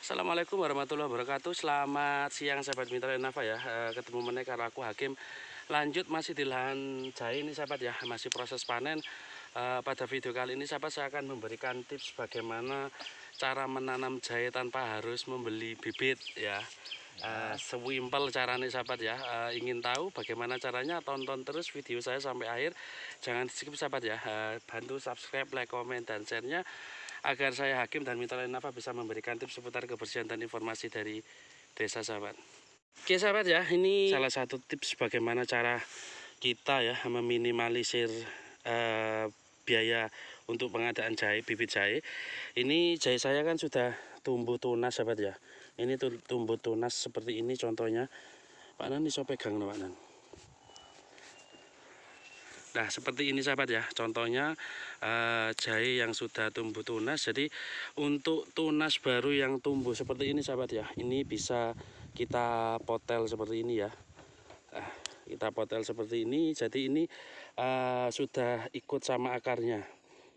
Assalamualaikum warahmatullahi wabarakatuh Selamat siang sahabat mitra dan Nafa ya eh, Ketemu menek karena aku Hakim Lanjut masih di lahan jahe ini sahabat ya Masih proses panen eh, Pada video kali ini sahabat saya akan memberikan tips Bagaimana cara menanam jahe tanpa harus membeli bibit ya Uh, eh, sewimpel caranya sahabat ya uh, ingin tahu bagaimana caranya tonton terus video saya sampai akhir jangan skip sahabat ya uh, bantu subscribe like comment, dan share nya agar saya Hakim dan Mitra lain apa bisa memberikan tips seputar kebersihan dan informasi dari desa sahabat. Oke sahabat ya, ini salah satu tips bagaimana cara kita ya meminimalisir eh, biaya untuk pengadaan jahe, bibit jahe. Ini jahe saya kan sudah tumbuh tunas sahabat ya. Ini tumbuh tunas seperti ini contohnya. Pak Nan iso pegang Pak Nan. Nah seperti ini sahabat ya contohnya eh, jahe yang sudah tumbuh tunas jadi untuk tunas baru yang tumbuh seperti ini sahabat ya ini bisa kita potel seperti ini ya nah, kita potel seperti ini jadi ini eh, sudah ikut sama akarnya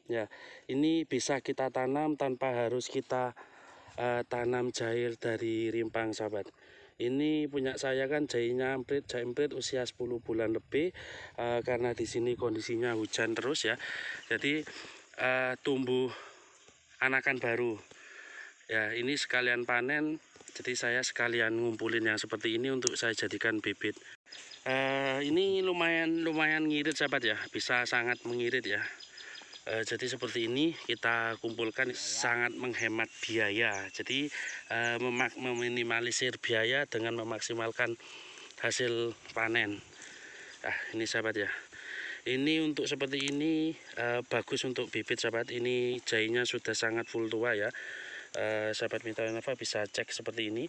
ya ini bisa kita tanam tanpa harus kita eh, tanam jahe dari rimpang sahabat ini punya saya kan jahinya emprit, jai emprit usia 10 bulan lebih uh, karena di sini kondisinya hujan terus ya. Jadi uh, tumbuh anakan baru. Ya, ini sekalian panen. Jadi saya sekalian ngumpulin yang seperti ini untuk saya jadikan bibit. Uh, ini lumayan lumayan ngirit sahabat ya, bisa sangat mengirit ya e, jadi seperti ini kita kumpulkan sangat menghemat biaya jadi e, memak meminimalisir biaya dengan memaksimalkan hasil panen ah ini sahabat ya ini untuk seperti ini e, bagus untuk bibit sahabat ini jahinya sudah sangat full tua ya e, sahabat minta nova bisa cek seperti ini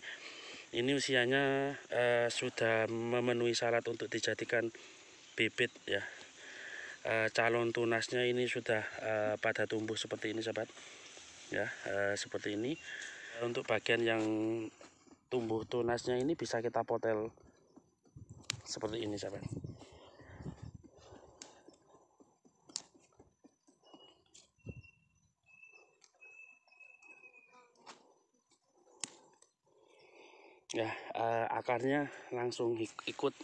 ini usianya e, sudah memenuhi syarat untuk dijadikan bibit ya e, calon tunasnya ini sudah e, pada tumbuh seperti ini sahabat ya e, seperti ini untuk bagian yang tumbuh tunasnya ini bisa kita potel seperti ini sahabat ya e, akarnya langsung ikut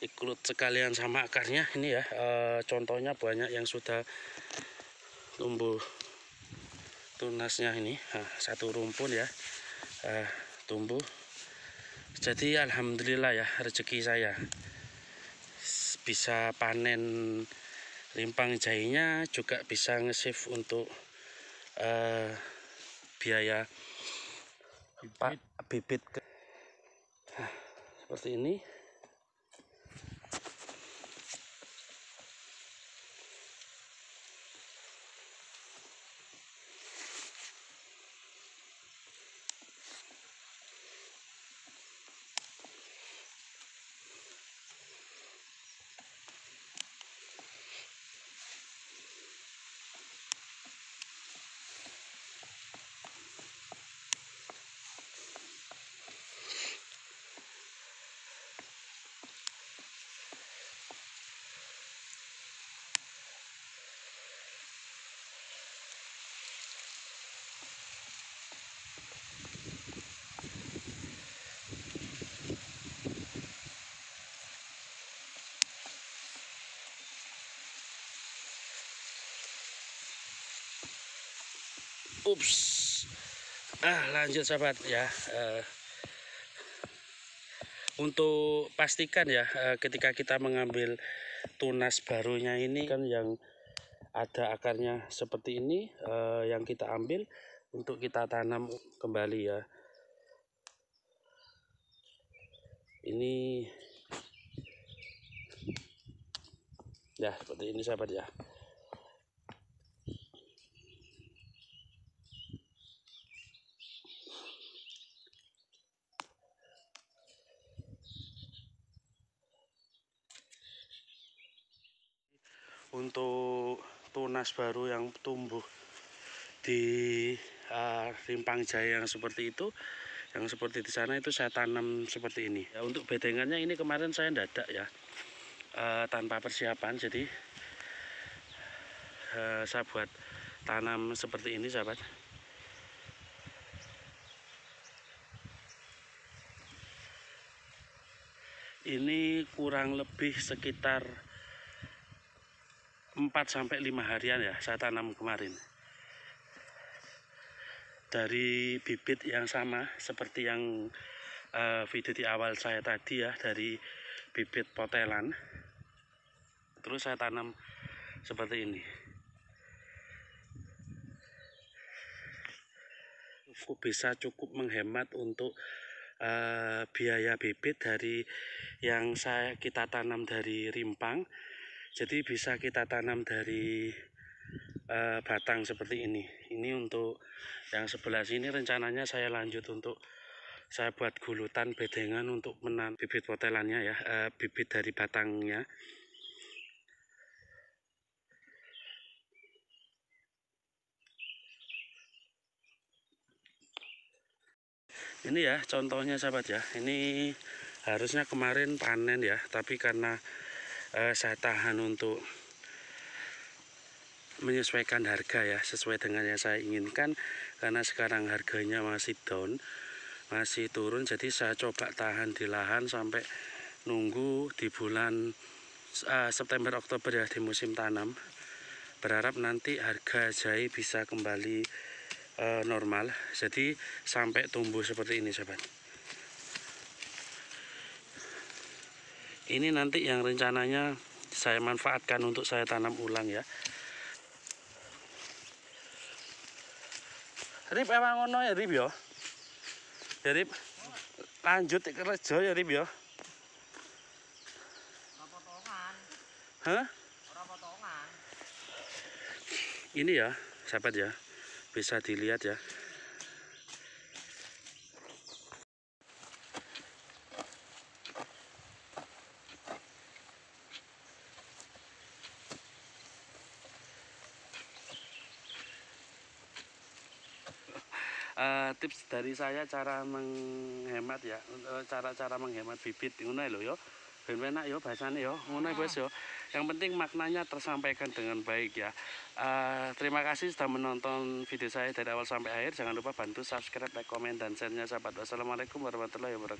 ikut sekalian sama akarnya ini ya e, contohnya banyak yang sudah tumbuh tunasnya ini nah, satu rumpun ya e, tumbuh jadi alhamdulillah ya rezeki saya bisa panen rimpang jahinya juga bisa nge-save untuk e, biaya bibit, bibit ke, nah, seperti ini ups ah lanjut sahabat ya uh, untuk pastikan ya uh, ketika kita mengambil tunas barunya ini kan yang ada akarnya seperti ini uh, yang kita ambil untuk kita tanam kembali ya ini ya seperti ini sahabat ya untuk tunas baru yang tumbuh di uh, rimpang jaya yang seperti itu yang seperti di sana itu saya tanam seperti ini ya, untuk bedengannya ini kemarin saya dadak ya uh, tanpa persiapan jadi uh, saya buat tanam seperti ini sahabat ini kurang lebih sekitar 4 sampai 5 harian ya saya tanam kemarin. Dari bibit yang sama seperti yang uh, video di awal saya tadi ya dari bibit potelan. Terus saya tanam seperti ini. cukup bisa cukup menghemat untuk uh, biaya bibit dari yang saya kita tanam dari rimpang jadi bisa kita tanam dari uh, batang seperti ini ini untuk yang sebelah sini rencananya saya lanjut untuk saya buat gulutan bedengan untuk menanam bibit potelannya ya uh, bibit dari batangnya ini ya contohnya sahabat ya ini harusnya kemarin panen ya tapi karena uh, saya tahan untuk menyesuaikan harga ya sesuai dengan yang saya inginkan karena sekarang harganya masih down masih turun jadi saya coba tahan di lahan sampai nunggu di bulan uh, September Oktober ya di musim tanam berharap nanti harga jahe bisa kembali uh, normal jadi sampai tumbuh seperti ini sobat ini nanti yang rencananya saya manfaatkan untuk saya tanam ulang ya Rip emang ngono ya Rip ya. Ya Rip. Lanjut kerja ya Rip ya. Hah? Ini ya, sahabat ya. Bisa dilihat ya. tips dari saya cara menghemat ya eh, cara-cara menghemat bibit ngono lho yo ben enak yo bahasane yo ngono bos ah. yo yang penting maknanya tersampaikan dengan baik ya uh, terima kasih sudah menonton video saya dari awal sampai akhir jangan lupa bantu subscribe like komen dan share-nya sahabat wassalamualaikum warahmatullahi wabarakatuh